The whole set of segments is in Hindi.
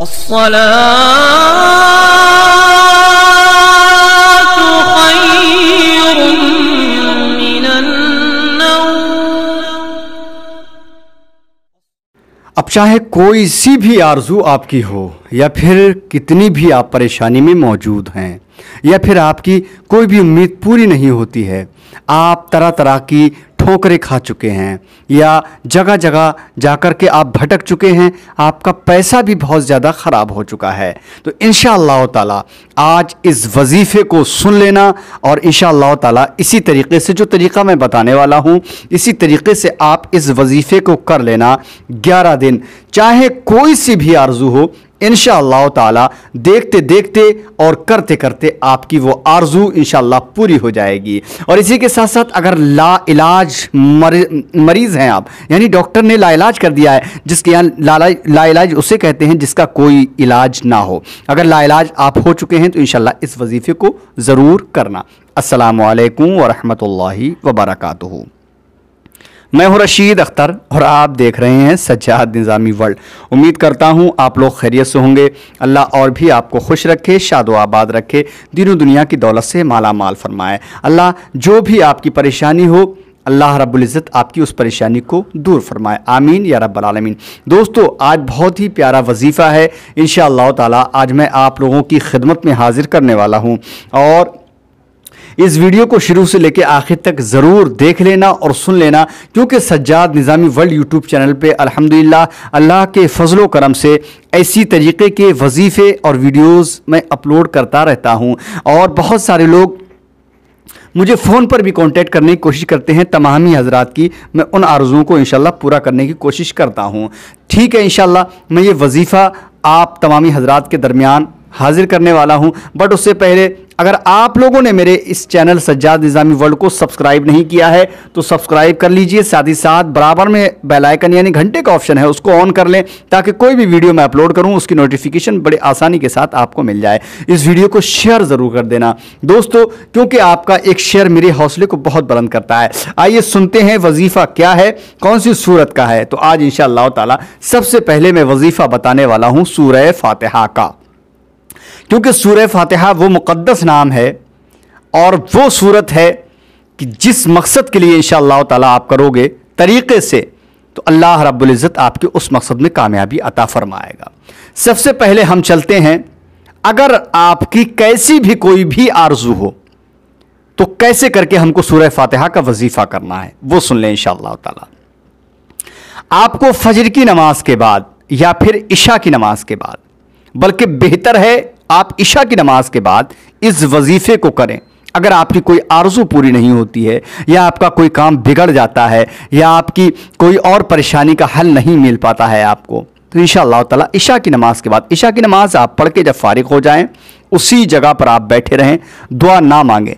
अब चाहे कोई सी भी आरजू आपकी हो या फिर कितनी भी आप परेशानी में मौजूद हैं या फिर आपकी कोई भी उम्मीद पूरी नहीं होती है आप तरह तरह की ठोकरे खा चुके हैं या जगह जगह जाकर के आप भटक चुके हैं आपका पैसा भी बहुत ज़्यादा ख़राब हो चुका है तो इन ताला आज इस वजीफ़े को सुन लेना और इन ताला इसी तरीके से जो तरीका मैं बताने वाला हूँ इसी तरीके से आप इस वजीफ़े को कर लेना ग्यारह दिन चाहे कोई सी भी आरजू हो इन ताला देखते देखते और करते करते आपकी वो आरजू इन पूरी हो जाएगी और इसी के साथ साथ अगर ला इलाज मरीज़ हैं आप यानी डॉक्टर ने ला इलाज कर दिया है जिसके यहाँ ला, ला, इलाज उसे कहते हैं जिसका कोई इलाज ना हो अगर ला इलाज आप हो चुके हैं तो इन इस वजीफ़े को ज़रूर करना असलकम ला वर्कू मैं हूं रशीद अख्तर और आप देख रहे हैं सज्जाद निज़ामी वर्ल्ड उम्मीद करता हूं आप लोग खैरियत से होंगे अल्लाह और भी आपको खुश रखे शादो आबाद रखे दिनों दुनिया की दौलत से माला माल फरमाए अल्लाह जो भी आपकी परेशानी हो अल्लाह रब्ज़त आपकी उस परेशानी को दूर फरमाए आमीन या रबालमीन दोस्तों आज बहुत ही प्यारा वजीफ़ा है इन ताला आज मैं आप लोगों की खिदमत में हाजिर करने वाला हूँ और इस वीडियो को शुरू से लेकर आखिर तक ज़रूर देख लेना और सुन लेना क्योंकि Sajjad Nizami world YouTube channel पर अलहमदिल्ला अल्लाह के फजलो करम से ऐसी तरीके के वजीफ़े और वीडियोज़ मैं अपलोड करता रहता हूँ और बहुत सारे लोग मुझे फ़ोन पर भी कांटेक्ट करने की कोशिश करते हैं तमामी हजरात की मैं उन आर्जुओं को इनशाला पूरा करने की कोशिश करता हूँ ठीक है इनशाला मैं ये वजीफ़ा आप तमामी हजरात के दरमियान हाजिर करने वाला हूँ बट उससे पहले अगर आप लोगों ने मेरे इस चैनल सज्जाद निज़ामी वर्ल्ड को सब्सक्राइब नहीं किया है तो सब्सक्राइब कर लीजिए साथ ही साथ बराबर में बेल आइकन यानी घंटे का ऑप्शन है उसको ऑन कर लें ताकि कोई भी वीडियो मैं अपलोड करूं उसकी नोटिफिकेशन बड़े आसानी के साथ आपको मिल जाए इस वीडियो को शेयर ज़रूर कर देना दोस्तों क्योंकि आपका एक शेयर मेरे हौसले को बहुत बुलंद करता है आइए सुनते हैं वजीफ़ा क्या है कौन सी सूरत का है तो आज इन ताला सबसे पहले मैं वजीफ़ा बताने वाला हूँ सूरह फातहा का क्योंकि सूर फातहा वो मुक़दस नाम है और वो सूरत है कि जिस मकसद के लिए इन ताला आप करोगे तरीक़े से तो अल्लाह रब्ज़त आपके उस मकसद में कामयाबी अता फरमाएगा सबसे पहले हम चलते हैं अगर आपकी कैसी भी कोई भी आरजू हो तो कैसे करके हमको सूर फातहा का वजीफ़ा करना है वो सुन लें इन ताला आपको फजर की नमाज के बाद या फिर इशा की नमाज के बाद बल्कि बेहतर है आप ईशा की नमाज के बाद इस वजीफे को करें अगर आपकी कोई आरजू पूरी नहीं होती है या आपका कोई काम बिगड़ जाता है या आपकी कोई और परेशानी का हल नहीं मिल पाता है आपको तो इन ताला ईशा की नमाज़ के बाद ईशा की नमाज़ आप पढ़ के जब फारिग हो जाएं उसी जगह पर आप बैठे रहें दुआ ना मांगें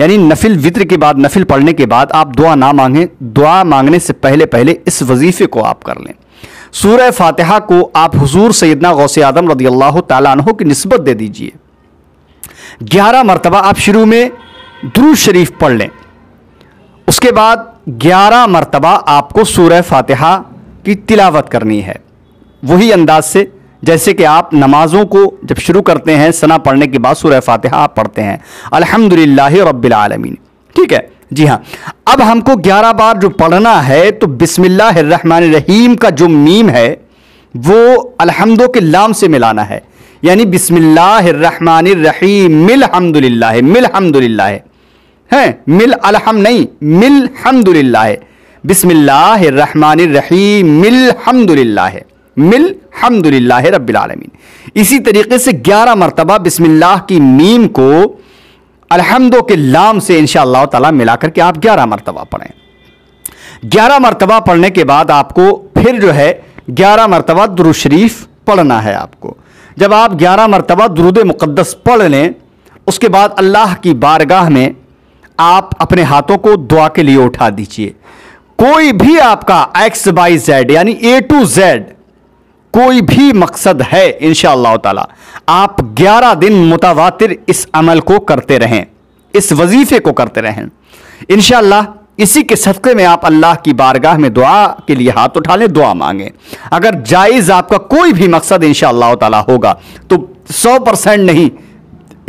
यानी नफिल वित्र के बाद नफिल पढ़ने के बाद आप दुआ ना मांगें दुआ मांगने से पहले पहले इस वजीफ़े को आप कर लें सूर्य फातहा को आप हजूर सैदना गौसे आदम रदी अल्लाह तु की नस्बत दे दीजिए ग्यारह मरतबा आप शुरू में द्रू शरीफ पढ़ लें उसके बाद ग्यारह मरतबा आपको सूर्य फातहा की तिलावत करनी है वही अंदाज से जैसे कि आप नमाज़ों को जब शुरू करते हैं सना पढ़ने के बाद सूर्य फातहा आप पढ़ते हैं अलहमदिल्ला रबालमीन ठीक है जी हाँ अब हमको 11 बार जो पढ़ना है तो रहीम का जो मीम है वो अलहमदो के लाम से मिलाना है यानी रहीम मिल हमदुल्ला मिल हमदुल्ला है मिल अलहम नहीं मिल हमदुल्ला रहीम मिल हमदुल्ला मिल हमदुल्ला रबालमीन इसी तरीके से 11 मरतबा बिसमिल्लाह की मीम को अलहमदो के लाम से इन तला मिलाकर के आप ग्यारह मरतबा पढ़ें ग्यारह मरतबा पढ़ने के बाद आपको फिर जो है ग्यारह मरतबा दुरुशरीफ पढ़ना है आपको जब आप ग्यारह मरतबा दुरुद मुक़दस पढ़ लें उसके बाद अल्लाह की बारगाह में आप अपने हाथों को दुआ के लिए उठा दीजिए कोई भी आपका एक्स बाई जेड यानी ए टू जेड कोई भी मकसद है इन ताला आप 11 दिन मुतवातिर इस अमल को करते रहें इस वजीफे को करते रहें इन इसी के सदक़े में आप अल्लाह की बारगाह में दुआ के लिए हाथ उठा लें दुआ मांगें अगर जायज़ आपका कोई भी मकसद इन ताला होगा तो 100 परसेंट नहीं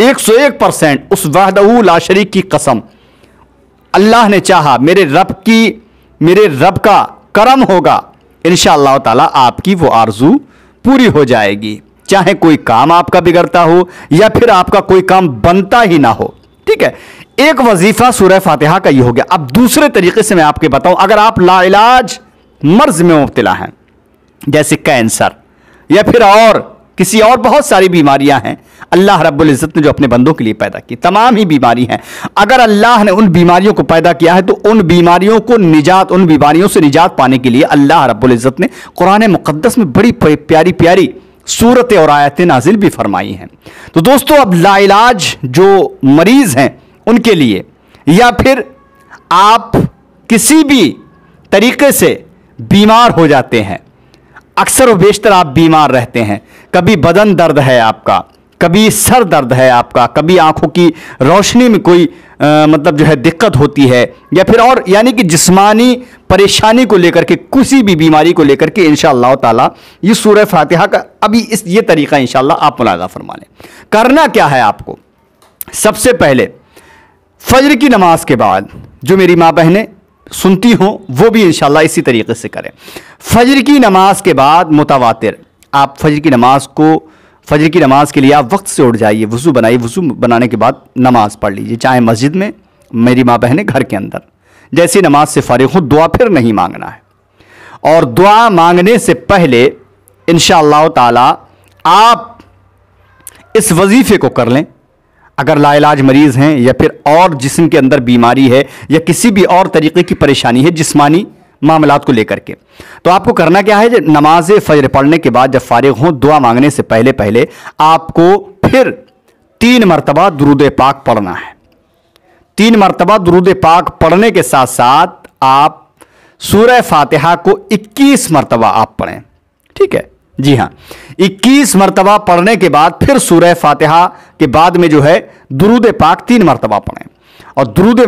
101 परसेंट उस वाहदऊ लाशरी की कसम अल्लाह ने चाहा मेरे रब की मेरे रब का करम होगा इन ताला आपकी वो आरजू पूरी हो जाएगी चाहे कोई काम आपका बिगड़ता हो या फिर आपका कोई काम बनता ही ना हो ठीक है एक वजीफा सूर्य फातिहा का ये हो गया अब दूसरे तरीके से मैं आपके बताऊं अगर आप लाइलाज मर्ज में मुबतला हैं जैसे कैंसर या फिर और किसी और बहुत सारी बीमारियां हैं अल्लाह रब्बुल इज़्ज़त ने जो अपने बंदों के लिए पैदा की तमाम ही बीमारी हैं अगर अल्लाह ने उन बीमारियों को पैदा किया है तो उन बीमारियों को निजात उन बीमारियों से निजात पाने के लिए अल्लाह रब्बुल इज़्ज़त ने कुरान मुक़दस में बड़ी प्यारी प्यारी सूरत और आयतें नाजिल भी फरमाई हैं तो दोस्तों अब लाइलाज जो मरीज़ हैं उनके लिए या फिर आप किसी भी तरीके से बीमार हो जाते हैं अक्सर व बेशतर आप बीमार रहते हैं कभी बदन दर्द है आपका कभी सर दर्द है आपका कभी आंखों की रोशनी में कोई आ, मतलब जो है दिक्कत होती है या फिर और यानी कि जिस्मानी परेशानी को लेकर के किसी भी बीमारी को लेकर के इन ताला ये सूर्य फातिहा का अभी इस ये तरीका इन आप मुलादा फरमा लें करना क्या है आपको सबसे पहले फ़ज्र की नमाज के बाद जो मेरी माँ बहनें सुनती हों वो भी इन इसी तरीके से करें फज्र की नमाज के बाद मुतवा आप फज्र की नमाज को फजर की नमाज़ के लिए आप वक्त से उठ जाइए वज़ू बनाइए वज़ू बनाने के बाद नमाज़ पढ़ लीजिए चाहे मस्जिद में मेरी माँ बहने घर के अंदर जैसे नमाज से फ़ारिग हो दुआ फिर नहीं मांगना है और दुआ मांगने से पहले इन ताला आप इस वजीफ़े को कर लें अगर लाइलाज मरीज़ हैं या फिर और जिसम के अंदर बीमारी है या किसी भी और तरीके की परेशानी है जिस्मानी मामला को लेकर के तो आपको करना क्या है नमाज फजर पढ़ने के बाद जब फारिग हो दुआ मांगने से पहले पहले आपको फिर तीन मरतबा दरूद पाक पढ़ना है तीन मरतबा दरूद पाक पढ़ने के साथ साथ आप सूर्य फातिहा को 21 मरतबा आप पढ़ें ठीक है जी हाँ 21 मरतबा पढ़ने के बाद फिर सूर्य फातिहा के बाद में जो है दरूद पाक तीन मरतबा पढ़ें और दरूद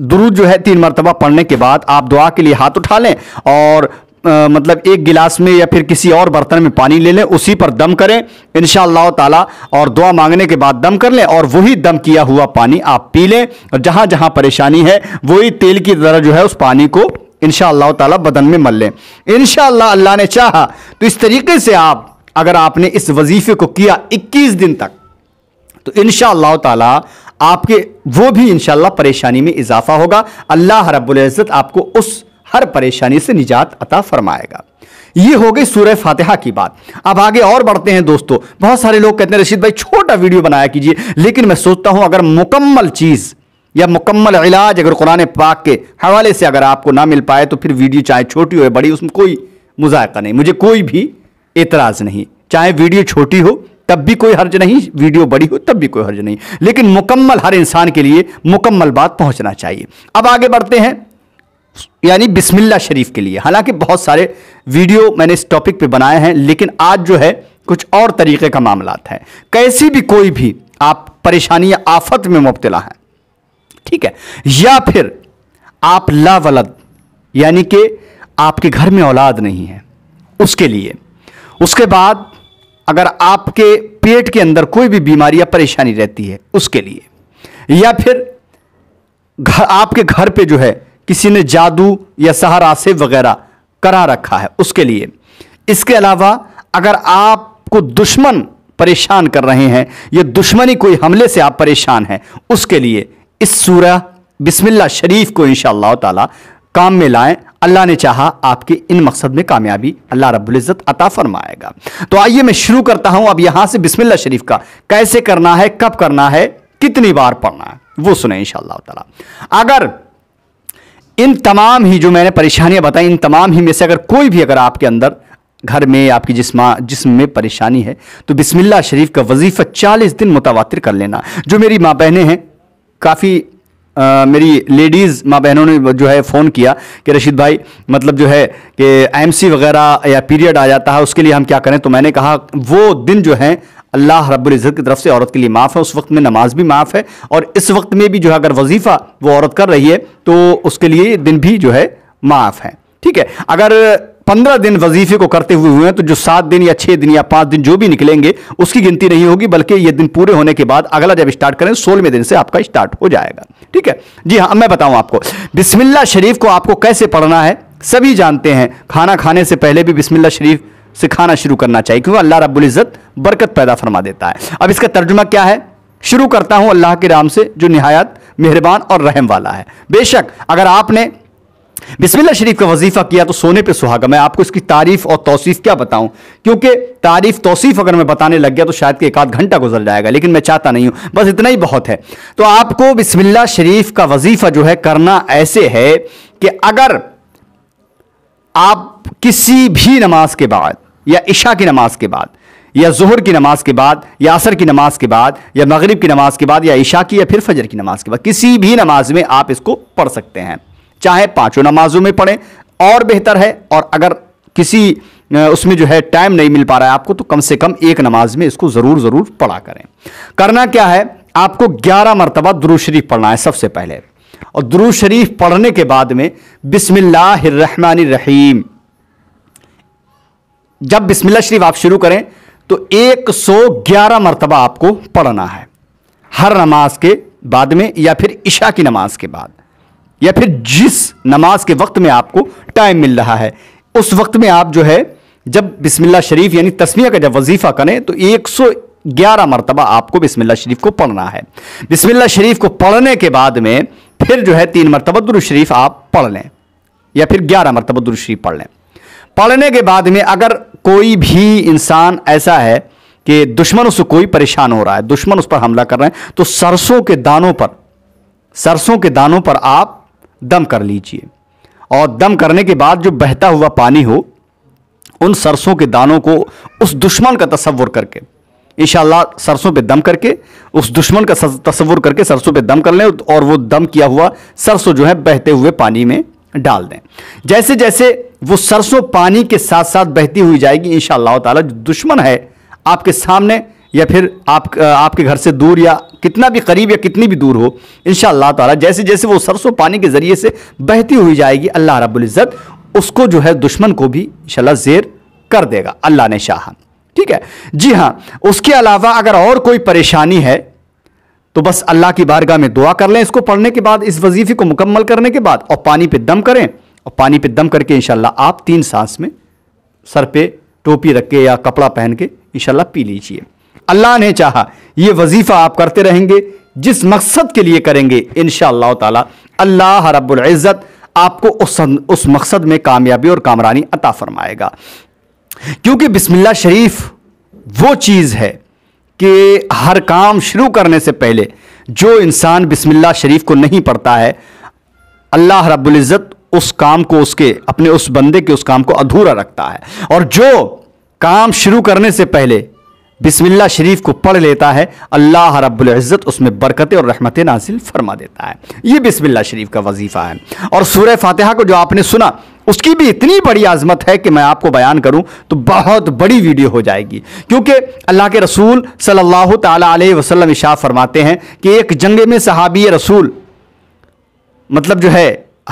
दुरूद जो है तीन मरतबा पढ़ने के बाद आप दुआ के लिए हाथ उठा लें और आ, मतलब एक गिलास में या फिर किसी और बर्तन में पानी ले लें उसी पर दम करें इन ताला और दुआ मांगने के बाद दम कर लें और वही दम किया हुआ पानी आप पी लें और जहाँ जहाँ परेशानी है वही तेल की तरह जो है उस पानी को इन ताला बदन में मल लें इन अल्लाह ने चाह तो इस तरीके से आप अगर आपने इस वजीफे को किया इक्कीस दिन तक तो इन शाह आपके वो भी इंशाला परेशानी में इजाफा होगा अल्लाह रब्ज़त आपको उस हर परेशानी से निजात अता फरमाएगा ये हो गई सूर्य फातिहा की बात अब आगे और बढ़ते हैं दोस्तों बहुत सारे लोग कहते हैं रशीद भाई छोटा वीडियो बनाया कीजिए लेकिन मैं सोचता हूं अगर मुकम्मल चीज़ या मुकम्मल इलाज अगर कुरान पाक के हवाले से अगर आपको ना मिल पाए तो फिर वीडियो चाहे छोटी हो या बड़ी उसमें कोई मुजायका नहीं मुझे कोई भी एतराज़ नहीं चाहे वीडियो छोटी हो तब भी कोई हर्ज नहीं वीडियो बड़ी हो तब भी कोई हर्ज नहीं लेकिन मुकम्मल हर इंसान के लिए मुकम्मल बात पहुंचना चाहिए अब आगे बढ़ते हैं यानी बिस्मिल्ला शरीफ के लिए हालांकि बहुत सारे वीडियो मैंने इस टॉपिक पे बनाए हैं लेकिन आज जो है कुछ और तरीके का मामला है कैसी भी कोई भी आप परेशानी या आफत में मुबतला हैं ठीक है या फिर आप लावलद यानी कि आपके घर में औलाद नहीं है उसके लिए उसके बाद अगर आपके पेट के अंदर कोई भी बीमारी या परेशानी रहती है उसके लिए या फिर घर आपके घर पे जो है किसी ने जादू या सहारा से वगैरह करा रखा है उसके लिए इसके अलावा अगर आपको दुश्मन परेशान कर रहे हैं या दुश्मनी कोई हमले से आप परेशान हैं उसके लिए इस सूरह बिस्मिल्ला शरीफ को इनशाला ताला काम में लाएं अल्लाह ने चाहा आपके इन मकसद में कामयाबी अल्लाह रबुल्जत अता फरमाएगा तो आइए मैं शुरू करता हूं अब यहां से बिस्मिल्ला शरीफ का कैसे करना है कब करना है कितनी बार पढ़ना है वो सुने इंशाल्लाह ताला अगर इन तमाम ही जो मैंने परेशानियां बताई इन तमाम ही में से अगर कोई भी अगर आपके अंदर घर में आपकी जिसमा जिसम में परेशानी है तो बिस्मिल्ला शरीफ का वजीफा चालीस दिन मुतवा कर लेना जो मेरी माँ बहनें हैं काफ़ी आ, मेरी लेडीज़ माँ बहनों ने जो है फ़ोन किया कि रशीद भाई मतलब जो है कि एम वगैरह या पीरियड आ जाता है उसके लिए हम क्या करें तो मैंने कहा वो दिन जो है अल्लाह रब्ज़त की तरफ से औरत के लिए माफ़ है उस वक्त में नमाज भी माफ़ है और इस वक्त में भी जो है अगर वजीफ़ा वो औरत कर रही है तो उसके लिए दिन भी जो है माफ़ है ठीक है अगर पंद्रह दिन वजीफे को करते हुए हुए हैं तो जो सात दिन या छह दिन या पांच दिन जो भी निकलेंगे उसकी गिनती नहीं होगी बल्कि ये दिन पूरे होने के बाद अगला जब स्टार्ट करें सोलहवें दिन से आपका स्टार्ट हो जाएगा ठीक है जी हाँ मैं बताऊं आपको बिस्मिल्ला शरीफ को आपको कैसे पढ़ना है सभी जानते हैं खाना खाने से पहले भी बिस्मिल्ला शरीफ से खाना शुरू करना चाहिए क्योंकि अल्लाह रब्बुल इज़्ज़त बरकत पैदा फरमा देता है अब इसका तर्जुमा क्या है शुरू करता हूँ अल्लाह के नाम से जो नहायत मेहरबान और रहम वाला है बेशक अगर आपने बिस्मिल्ला शरीफ का वजीफ़ा किया तो सोने पे सुहागा मैं आपको इसकी तारीफ़ और तोसीफ़ क्या बताऊं क्योंकि तारीफ़ तोसीफ़ अगर मैं बताने लग गया तो शायद एक आध घंटा गुजर जाएगा लेकिन मैं चाहता नहीं हूं बस इतना ही बहुत है तो आपको बिस्मिल्ला शरीफ का वजीफ़ा जो है करना ऐसे है कि अगर आप किसी भी नमाज के बाद या इशा की नमाज के बाद या जहर की नमाज के बाद या असर की नमाज के बाद या मगरब की नमाज के बाद या इशा की या फिर फजर की नमाज के बाद किसी भी नमाज में आप इसको पढ़ सकते हैं चाहे पाँचों नमाजों में पढ़ें और बेहतर है और अगर किसी उसमें जो है टाइम नहीं मिल पा रहा है आपको तो कम से कम एक नमाज में इसको ज़रूर ज़रूर पढ़ा करें करना क्या है आपको ग्यारह मरतबा दुरू शरीफ पढ़ना है सबसे पहले और दुरू शरीफ पढ़ने के बाद में रहीम जब बिस्मिल्ला शरीफ आप शुरू करें तो 111 मरतबा आपको पढ़ना है हर नमाज के बाद में या फिर ईशा की नमाज के बाद या फिर जिस नमाज के वक्त में आपको टाइम मिल रहा है उस वक्त में आप जो है जब बिस्मिल्ला शरीफ यानी तस्मिया का जब वजीफ़ा करें तो 111 मरतबा आपको बिस्मिल्ला शरीफ को पढ़ना है बिस्मिल्ला शरीफ को पढ़ने के बाद में फिर जो है तीन मरतबा शरीफ आप पढ़ लें या फिर ग्यारह मरतबा शरीफ पढ़ लें पढ़ने के बाद में अगर कोई भी इंसान ऐसा है कि दुश्मन उससे कोई परेशान हो रहा है दुश्मन उस पर हमला कर रहे हैं तो सरसों के दानों पर सरसों के दानों पर आप दम कर लीजिए और दम करने के बाद जो बहता हुआ पानी हो उन सरसों के दानों को उस दुश्मन का तस्वुर करके इन सरसों पे दम करके उस दुश्मन का तस्वुर करके सरसों पे दम कर लें और वो दम किया हुआ सरसों जो है बहते हुए पानी में डाल दें जैसे जैसे वो सरसों पानी के साथ साथ बहती हुई जाएगी इन ताला जो दुश्मन है आपके सामने या फिर आप आपके घर से दूर या कितना भी करीब या कितनी भी दूर हो इन ताला जैसे जैसे वो सरसों पानी के ज़रिए से बहती हुई जाएगी अल्लाह रबुल्ज़त उसको जो है दुश्मन को भी इन जेर कर देगा अल्लाह ने शाह ठीक है जी हाँ उसके अलावा अगर और कोई परेशानी है तो बस अल्लाह की बारगाह में दुआ कर लें इसको पढ़ने के बाद इस वजीफे को मुकम्मल करने के बाद और पानी पे दम करें और पानी पे दम करके इन आप तीन सांस में सर पे टोपी रख के या कपड़ा पहन के इनशाला पी लीजिए अल्लाह ने चाह ये वजीफ़ा आप करते रहेंगे जिस मकसद के लिए करेंगे इन शाह अल्लाह रब्ज़त आपको उस उस मकसद में कामयाबी और कामरानी अता फरमाएगा क्योंकि बिस्मिल्ला शरीफ वो चीज़ है कि हर काम शुरू करने से पहले जो इंसान बिस्मिल्ला शरीफ को नहीं पढ़ता है अल्लाह रबुल्ज़त उस काम को उसके अपने उस बंदे के उस काम को अधूरा रखता है और जो काम शुरू करने से पहले बिस्मिल्ला शरीफ को पढ़ लेता है अल्लाह रब्ज़त उसमें बरकतें और रहमतें नासिल फरमा देता है ये बिस्मिल्ला शरीफ का वजीफ़ा है और सूर्य फातिहा को जो आपने सुना उसकी भी इतनी बड़ी आज़मत है कि मैं आपको बयान करूं तो बहुत बड़ी वीडियो हो जाएगी क्योंकि अल्लाह के रसूल सल्लल्लाहु अलैहि वसल्लम इशा फरमाते हैं कि एक जंग में सहाबी रसूल मतलब जो है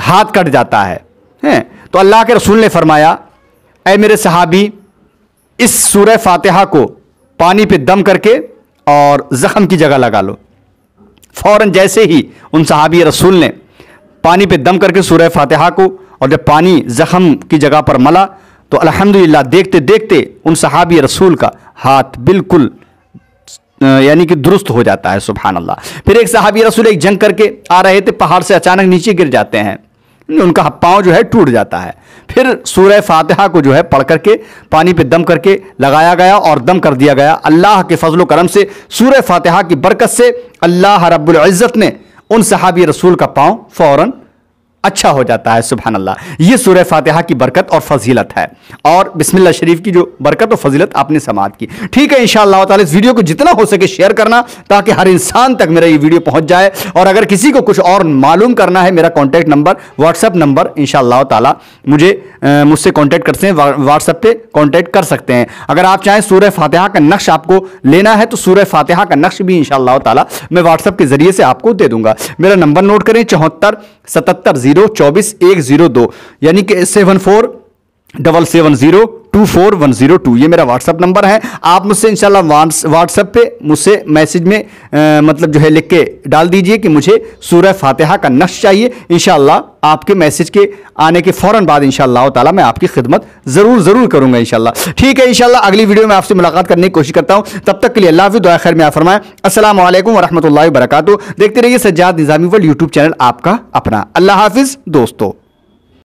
हाथ कट जाता है हैं तो अल्लाह के रसूल ने फरमाया मेरे सहाबी इस सूर्य फातहा को पानी पे दम करके और ज़ख़म की जगह लगा लो फ़ौर जैसे ही उन सहाबी रसूल ने पानी पे दम करके सूर्य फातहा को और जब पानी ज़ख़म की जगह पर मला तो अल्हम्दुलिल्लाह देखते देखते उन सहाबी रसूल का हाथ बिल्कुल यानी कि दुरुस्त हो जाता है सुबहान अल्लाह फिर एक सहाबी रसूल एक जंग करके आ रहे थे पहाड़ से अचानक नीचे गिर जाते हैं उनका पाँव जो है टूट जाता है फिर सूर्य फातहा को जो है पढ़ करके पानी पे दम करके लगाया गया और दम कर दिया गया अल्लाह के फजल करम से सूर्य फातहा की बरकत से अल्लाह रब्ज़त ने उन सहाबी रसूल का पाँव फ़ौर अच्छा हो जाता है सुबह अल्लाह ये सूर्य फातिहा की बरकत और फजीलत है और बिस्मिल्लाह शरीफ की जो बरकत और फजीलत आपने समात की ठीक है इन शाह इस वीडियो को जितना हो सके शेयर करना ताकि हर इंसान तक मेरा ये वीडियो पहुंच जाए और अगर किसी को कुछ और मालूम करना है मेरा कॉन्टैक्ट नंबर व्हाट्सअप नंबर इन शाह मुझे मुझसे कॉन्टैक्ट सकते हैं व्हाट्सअप पर कॉन्टैक्ट कर सकते हैं अगर आप चाहें सूर्य फातिहा का नक्श आपको लेना है तो सूर्य फातिहा का नक्श भी इन शाह मैं व्हाट्सअप के जरिए से आपको दे दूंगा मेरा नंबर नोट करें चौहत्तर सतहत्तर जीरो जीरो चौबीस एक जीरो दो यानी कि seven four double seven zero two four one zero two ये मेरा व्हाट्सअप नंबर है आप मुझसे इंशाल्लाह व्हाट्सअप पे मुझसे मैसेज में आ, मतलब जो है लिख के डाल दीजिए कि मुझे सूरह फातिहा का नक्श चाहिए इंशाल्लाह आपके मैसेज के आने के फ़ौरन बाद इंशाल्लाह ताला मैं आपकी खिदमत ज़रूर ज़रूर करूंगा इंशाल्लाह ठीक है इंशाल्लाह अगली वीडियो में आपसे मुलाकात करने की कोशिश करता हूँ तब तक के लिए अल्लाह दुआ खैर में फरमाएं असल वरहमल वरक देखते रहिए Sajjad Nizami world YouTube channel आपका अपना अल्लाह हाफिज़ दोस्तों